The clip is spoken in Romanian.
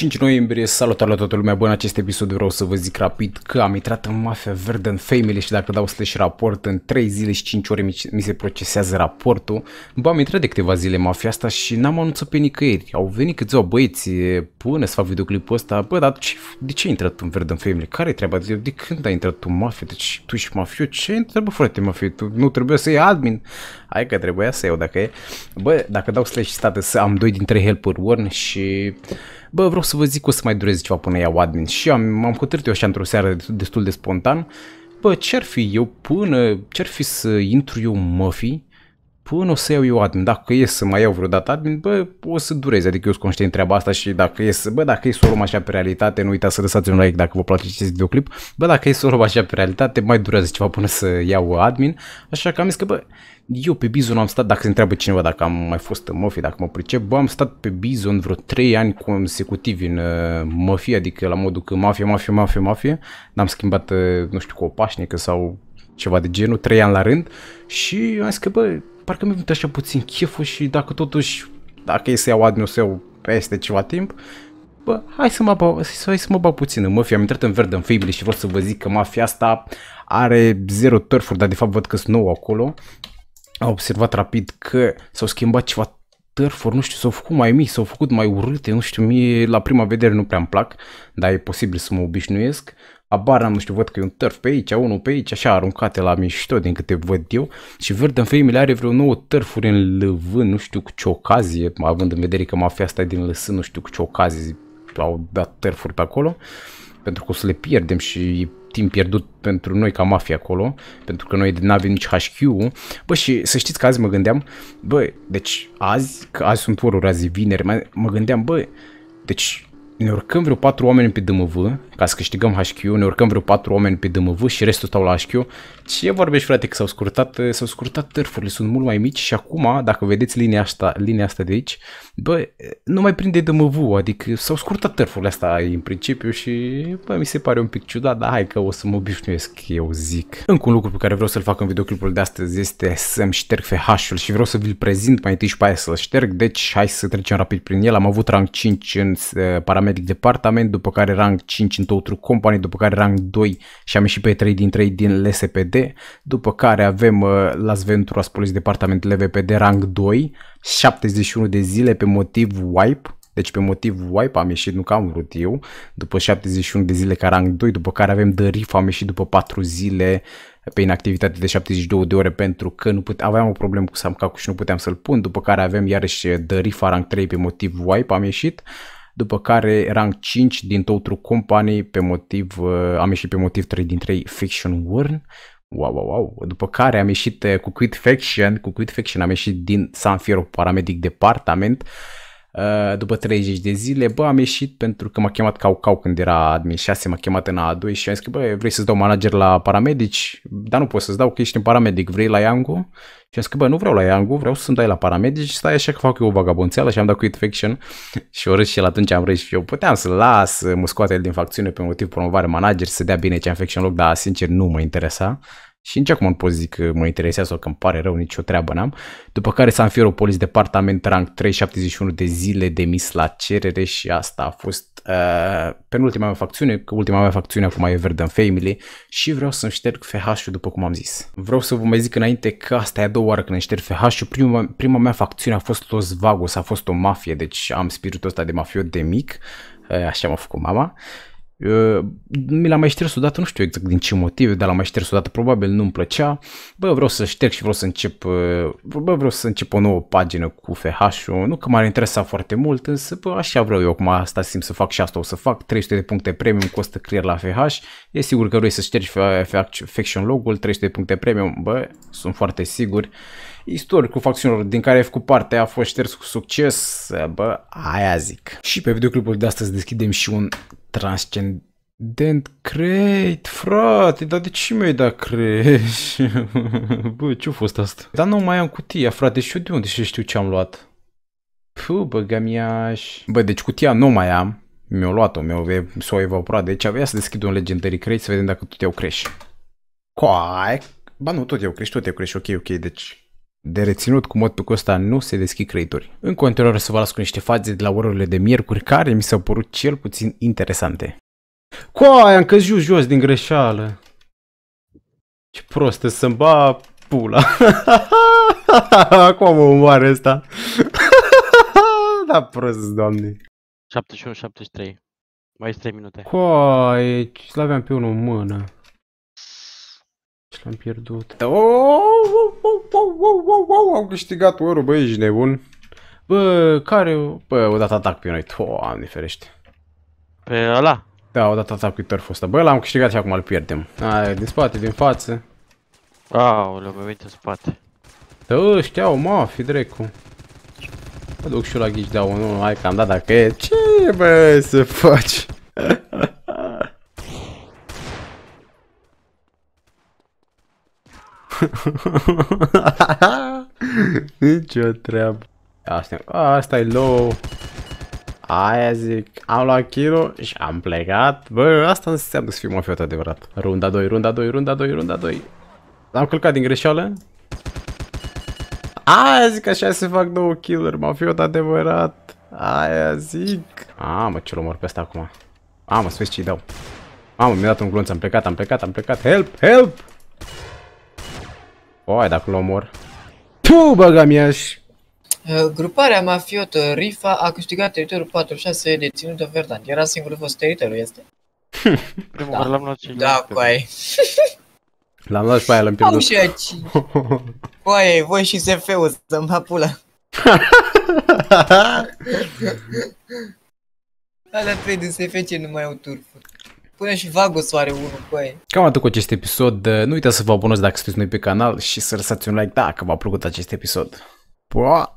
5 noiembrie, salutare la toată lumea, Bună. în acest episod vreau să vă zic rapid că am intrat în Mafia Verde în Family și dacă dau slash raport în 3 zile și 5 ore mi se procesează raportul. Bă, am intrat de câteva zile în Mafia asta și n-am anunțat pe nicăieri. Au venit câțiva băieți până să fac videoclipul ăsta, bă, dar ce, de ce ai intrat în Verde în Family? Care e treaba? De, de când ai intrat tu în Mafia? Deci tu și Mafio? Ce treabă frate Mafio? Tu nu trebuie să iei admin? Hai că trebuia să iau dacă e. Bă, dacă dau slash status, am doi dintre helper one și bă, vreau să vă zic că o să mai dureze ceva până iau admin. Și am, m-am hotărât eu așa într-o seară destul de spontan, bă, ce-ar fi eu până, ce-ar fi să intru eu Muffy până o să iau eu admin. Dacă e să mai iau vreodată admin, bă, o să dureze. Adică eu sunt conștient treaba asta și dacă e să, bă, dacă e să o luăm așa pe realitate, nu uitați să lăsați un like dacă vă place acest videoclip. Bă, dacă e să o luăm așa pe realitate, mai durează ceva până să iau admin. Așa că am zis că, bă, eu pe Bizon am stat, dacă se întreabă cineva dacă am mai fost în Mofi, dacă mă pricep, bă, am stat pe Bizon vreo 3 ani consecutivi în uh, Mofi, adică la modul că mafie, mafie, mafie, mafie. n-am schimbat, uh, nu știu, cu o pașnică sau ceva de genul, 3 ani la rând și am zis că, bă, parcă mi-a venit așa puțin cheful și dacă totuși, dacă e să iau admiul peste ceva timp, bă, hai să mă, bag, să, să mă bag puțin în mafia. Am intrat în verde în Fable și vreau să vă zic că mafia asta are zero turf dar de fapt văd că sunt nou acolo. Am observat rapid că s-au schimbat ceva stârfuri, nu știu, s-au făcut mai mici, s-au făcut mai urâte, nu știu, mie la prima vedere nu prea-mi plac, dar e posibil să mă obișnuiesc. Abar am, nu știu, văd că e un tărf pe aici, unul pe aici, așa aruncate la mișto din câte văd eu și în Family are vreo nouă tărfuri în lăvân, nu știu cu ce ocazie, având în vedere că mafia asta e din lăsân, nu știu cu ce ocazie au dat tărfuri pe acolo, pentru că o să le pierdem și timp pierdut pentru noi ca mafia acolo, pentru că noi nu avem nici HQ. Bă, și să știți că azi mă gândeam, bă, deci azi, că azi sunt oruri, azi e vineri, mă gândeam, bă, deci ne urcăm vreo 4 oameni pe DMV, ca să câștigăm HQ, ne urcăm vreo 4 oameni pe DMV și restul stau la HQ. Ce vorbești, frate, că s-au scurtat, eh, s-au scurtat târfurile, sunt mult mai mici și acum, dacă vedeți linia asta, linia asta de aici, bă, eh, nu mai prinde DMV, adică s-au scurtat târfurile asta în principiu și, bă, mi se pare un pic ciudat, dar hai că o să mă obișnuiesc, eu zic. Încă un lucru pe care vreau să-l fac în videoclipul de astăzi este să-mi șterg FH-ul și vreau să vi-l prezint mai întâi și pe aia să-l șterg, deci hai să trecem rapid prin el. Am avut rang 5 în eh, parametri medic departament, după care rang 5 în totul company, după care rang 2 și am ieșit pe 3 din 3 din LSPD, după care avem uh, Las Venturas Police Departament LVPD rang 2, 71 de zile pe motiv wipe, deci pe motiv wipe am ieșit, nu că am vrut eu, după 71 de zile ca rang 2, după care avem The Reef, am ieșit după 4 zile pe inactivitate de 72 de ore pentru că nu pute- aveam o problemă cu Samkaku și nu puteam să-l pun, după care avem iarăși The Reef rang 3 pe motiv wipe, am ieșit, după care rank 5 din Total Company pe motiv, uh, am ieșit pe motiv 3 din 3 Fiction Warn, Wow, wow, wow. După care am ieșit uh, cu Quit Faction, cu Quit Faction am ieșit din San Fierro Paramedic Departament Uh, după 30 de zile, bă, am ieșit pentru că m-a chemat cau când era admin 6, m-a chemat în A2 și am zis că, bă, vrei să-ți dau manager la paramedici? Dar nu poți să-ți dau că ești în paramedic, vrei la Yangu Și am zis că, bă, nu vreau la Yangu vreau să-mi dai la paramedici, stai așa că fac eu o vagabonțeală și am dat cu faction și o și el atunci am râs și eu puteam să las, mă scoate el din facțiune pe motiv promovare manager, să dea bine ce am loc, dar sincer nu mă interesa. Și nici acum nu pot zic că mă interesează sau că îmi pare rău, nicio treabă n-am. După care s-a Sanfieropolis, departament rank 371 de zile mis la cerere și asta a fost uh, penultima mea facțiune, că ultima mea facțiune acum e Verdun Family și vreau să-mi șterg FH-ul după cum am zis. Vreau să vă mai zic înainte că asta e a doua oară când îmi șterg FH-ul. Prima, prima mea facțiune a fost Los Vagos, a fost o mafie, deci am spiritul ăsta de mafiot de mic, uh, așa m-a făcut mama. Uh, mi l-am mai șters odată, nu știu exact din ce motive, dar l-am mai șters odată, probabil nu-mi plăcea. Bă, vreau să șterg și vreau să încep, uh, bă, vreau să încep o nouă pagină cu FH-ul, nu că m-ar interesa foarte mult, însă bă, așa vreau eu, acum asta simt să fac și asta o să fac, 300 de puncte premium costă clear la FH, e sigur că vrei să ștergi faction log-ul, 300 de puncte premium, bă, sunt foarte sigur Istoricul facțiunilor din care ai făcut parte a fost șters cu succes, bă, aia zic. Și pe videoclipul de astăzi deschidem și un transcendent Dent Crate, frate, dar de ce mi-ai dat Crate? Bă, ce-a fost asta? Dar nu mai am cutia, frate, și eu de unde și știu ce am luat? Bă, gamiaș. Bă, deci cutia nu mai am. mi a luat-o, mi a s-o evaporat. Deci avea să deschid un Legendary Crate să vedem dacă tot eu crești. Coai! Ba nu, tot eu crești, tot eu crești, ok, ok, deci de reținut cu mod pe că ăsta nu se deschid creditori. În continuare să vă las cu niște faze de la orele de miercuri care mi s-au părut cel puțin interesante. Cu aia am căzut jos, jos din greșeală. Ce prostă să-mi ba pula. Acum mă omoare ăsta. da prost, doamne. 71-73. Mai 3 minute. ce l-aveam pe unul în mână. Ce l-am pierdut. Oh! Am au câștigat orul, băi, ești nebun. Bă, care... Bă, o dat atac pe noi, doamne ferește. Pe ăla? Da, o dat atac pe turful ăsta. Bă, l-am câștigat și acum îl pierdem. Aia, din spate, din față. Aoleu, bă, uite în spate. Da, ăștia au mafii, drecu. Mă duc și eu la ghici, da, unul, hai că am dat dacă e. Ce, bă, să faci? Nici o treabă. Asta, asta e low. Aia zic, am luat kilo și am plecat. Bă, asta înseamnă să fiu mafiot adevărat. Runda 2, runda 2, runda 2, runda 2. l Am călcat din greșeală. Aia zic, așa se fac două killer, mafiot adevărat. Aia zic. A, mă, ce-l omor pe asta acum. A, mă, să vezi ce-i dau. Mamă, mi-a dat un glonț, am plecat, am plecat, am plecat. Help, help! Păi, dacă l omor. Tu, băga mi uh, Gruparea mafiotă uh, Rifa a câștigat teritoriul 46 deținut de Verdant. Era singurul fost teritoriul, este? Primul da. care l-am luat și Da, coai. L-am luat și pe aia, l-am pierdut. Au și aici. Coaie, voi și SF-ul să-mi apulă. Alea trei din SF ce nu mai au turfuri. Pune și Vagus are unul cu ei. Cam atât cu acest episod. Nu uitați să vă abonați dacă sunteți noi pe canal și să lăsați un like dacă v-a plăcut acest episod. Pua!